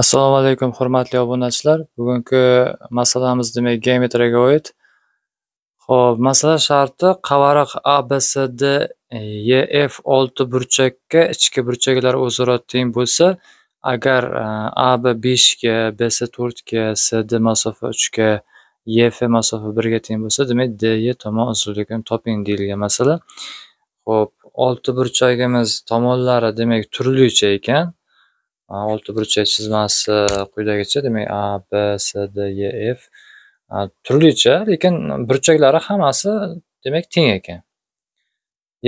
assalomu alaykum hurmatli obunachilar bugungi masalamiz demak geometriyaga oid ho'p masala sharti qavariq abcd ef olti burchakka ichki burchaklar o'zaro teng bo'lsa agar e, ab beshga bc to'rtga cd masofa uchga ef masofa birga teng bo'lsa demak de tomon uzunligini toping deyilgan masala ho'p olti burchagimiz tomonlari demak turlicha ekan olti burchak chizmasi quyidagicha demak a b s d e f turlicha lekin burchaklari hammasi demak teng ekan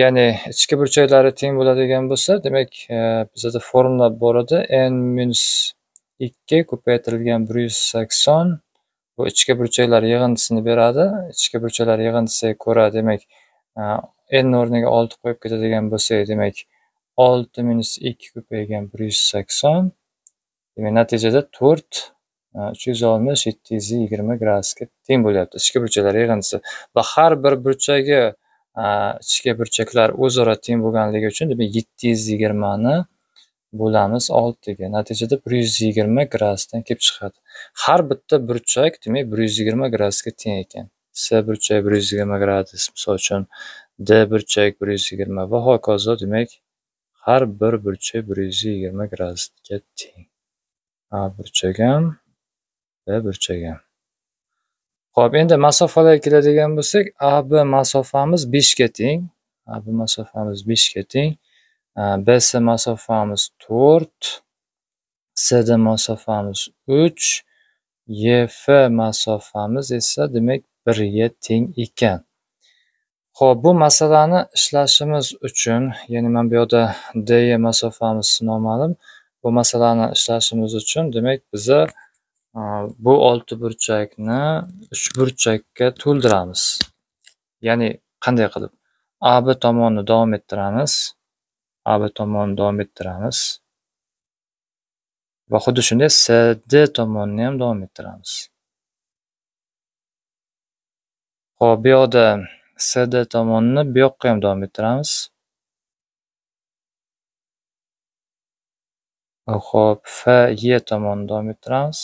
ya'ni ichki burchaklari teng bo'ladigan bo'lsa demak bizada formula edi n minus ikki ko'paytirilgan bir yuz sakson bu ichki burchaklar yig'indisini beradi ichki burchaklar yig'indisiga ko'ra demak n o'rniga olti qo'yib ketadigan bo'lsak demak olti minus ikki ko'paygan bir yuz sakson demak natijada to'rt e, uch yuz oltmish yetti yuz yigirma gradusga teng bo'lyapti ichki burchaklar yig'indisi va har bir burchagi e, ichki burchaklar o'zaro teng bo'lganligi uchun demak yetti yuz yigirmani bo'lamiz oltiga natijada bir yuz yigirma gradusdan kelib chiqadi har bitta burchak demak bir yuz yigirma gradusga teng ekan s burchak bir yuz yigirma gradus misol uchun d burchak bir yuz yigirma va hokazo demak Har bir burchak 120 gradusga teng. A burchagim, B burchagim. Xo'p, endi masofalarga keladigan bo'lsak, AB masofamiz 5 ga teng. AB masofamiz 5 ga teng. BC masofamiz 4, CD masofamiz 3, EF masofamiz esa demak 1 ga teng ekan. Xo'p, bu masalani ishlashimiz uchun, ya'ni mana bu yoqda DE masofamiz noma'lum. Bu masalani ishlashimiz uchun, demak, biza bu oltiburchakni uchburchakka to'ldiramiz. Ya'ni qanday qilib? AB tomonni davom ettiramiz, AB tomonni davom ettiramiz va xuddi shunday CD tomonni ham davom ettiramiz. Xo'p, bu yoqda tomonni bu yoqqa ham davom ettiramiz. Xo'p, f, y tomonni davom ettiramiz.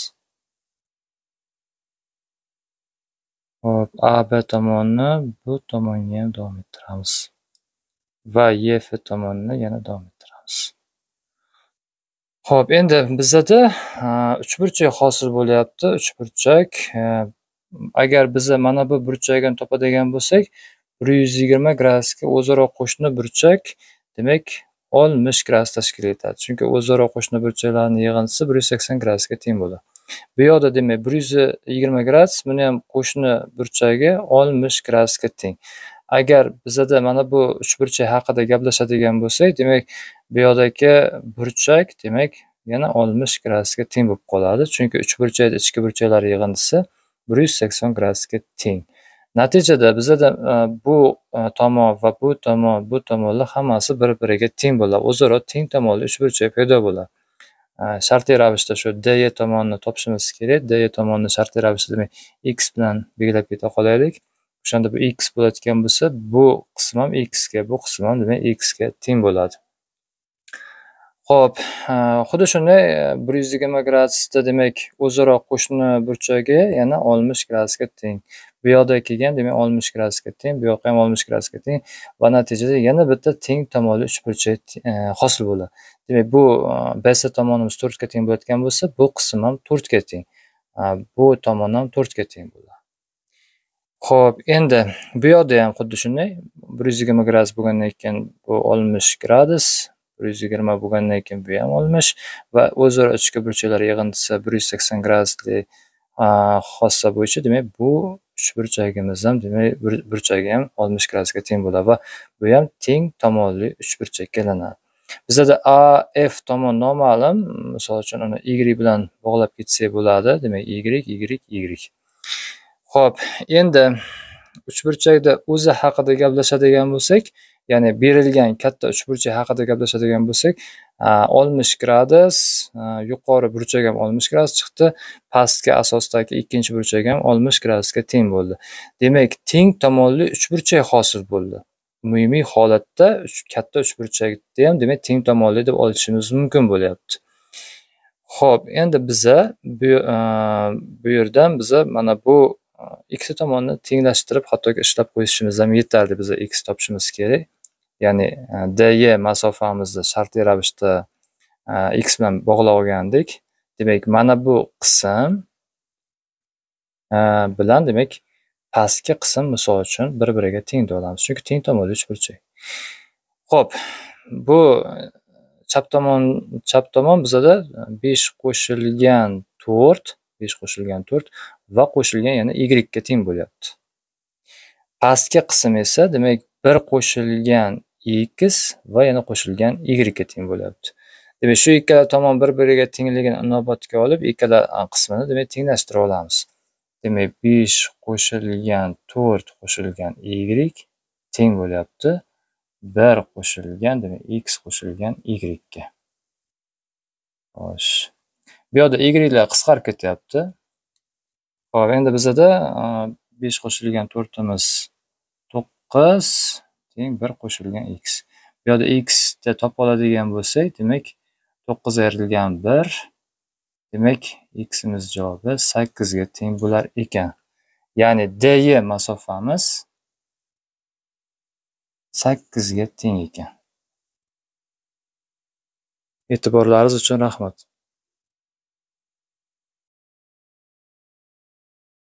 Xo'p, a, b tomonni bu tomonga ham davom ettiramiz. Va y, f tomonni yana davom ettiramiz. Xo'p, endi bizada uchburchak hosil bo'lyapti. Uchburchak e, agar biza mana bu burchagini topadigan bo'lsak bir yuz yigirma gradusga o'zaro qo'shni burchak demak oltmish gradus tashkil etadi chunki o'zaro qo'shni burchaklarni yig'indisi bir yuz sakson gradusga teng bo'ladi bu yoqda demak bir yuz yigirma gradus buni ham qo'shni burchagi oltmish gradusga teng agar bizada mana bu uchburchak haqida gaplashadigan bo'lsak demak bu yoqdagi burchak demak yana oltmish gradusga teng bo'lib qoladi chunki burchakni ichki burchaklari yig'indisi bir yuz sakson gradusga teng natijada bizada e, bu e, tomon va bu tomon bu tomonlar hammasi bir biriga teng bo'ladi o'zaro teng tomonli uchburchak paydo bo'ladi e, shartli ravishda shu de tomonni topishimiz kerak de tomonni shartli ravishda demak x bilan belgilab keta qolaylik o'shanda bu x bo'ladigan bo'lsa bu qism ham xga bu qism ham demak xga teng bo'ladi ho'p e, xuddi shunday e, bir yuz yigirma gradusda demak, o'zaro qo'shni burchagi yana oltmish gradusga teng. Bu yoqda kelgan, demak oltmish gradusga teng, bu yoqqa ham oltmish gradusga teng va natijada yana bitta teng tomonli uchburchak e, hosil bo'ladi. Demak, bu BS tomonimiz to'rtga teng bo'layotgan bo'lsa, bu qism ham to'rtga teng. Bu tomon ham to'rtga teng bo'ladi. ho'p endi bu yoqda ham xuddi shunday bir yuz yigirma gradus bo'lgandan keyin bu oltmish gradus bir yuz yigirma bo'lgandan keyin bu ham olmish va o'zaro ichki burchaklar yig'indisi bir yuz sakson gradusli xossa bo'yicha demak bu uch burchagimiz ham demak burchagi ham oltmish gradusga teng bo'ladi va bu ham teng tomonli uch burchakka aylanadi bizada a f tomon noma'lum misol uchun uni y bilan bog'lab ketsak bo'ladi demak y y y ho'p endi uchburchakda o'zi haqida gaplashadigan bo'lsak ya'ni berilgan katta uchburchak haqida gaplashadigan bo'lsak oltmish gradus yuqori burchak ham oltmish gradus chiqdi pastki asosdagi ikkinchi burchak ham oltmish gradusga teng bo'ldi demak teng tomonli uchburchak hosil bo'ldi umumiy holatda katta uchburchakni ham demak teng tomonli deb olishimiz mumkin bo'lyapti ho'p endi biza bu yerdan biza mana bu ikkita tomonni tenglashtirib hattoki ishlab qo'yishimiz ham yetarli biza x topishimiz kerak ya'ni e, dy masofamizni shartli ravishda e, x bilan bog'lab olgandik demak mana bu qism e, bilan demak pastki qism misol uchun bir biriga teng deb olamiz chunki teng tomonli uch burchak ho'p bu chap tomon chap tomon bizada besh qo'shilgan to'rt besh qo'shilgan to'rt va qo'shilgan yana y ga teng bo'lyapti pastki qism esa demak bir qo'shilgan x va yana qo'shilgan y ga teng bo'lyapti demak shu ikkala tomon bir biriga tengligini inobatga olib ikkala qismini demak tenglashtirib olamiz demak besh qo'shilgan to'rt qo'shilgan y teng bo'lyapti bir qo'shilgan demak x qo'shilgan y ga xo'sh bu yoqda ylar qisqarib ketyapti ho'p endi bizada besh qo'shilgan to'rtimiz to'qqiz teng bir qo'shilgan x bu yoqda ni topib oladigan bo'lsak demak to'qqiz ayrilgan bir demak ximiz javobi sakkizga teng bo'lar ekan ya'ni dy masofamiz sakkizga teng ekan e'tiborlaringiz uchun rahmat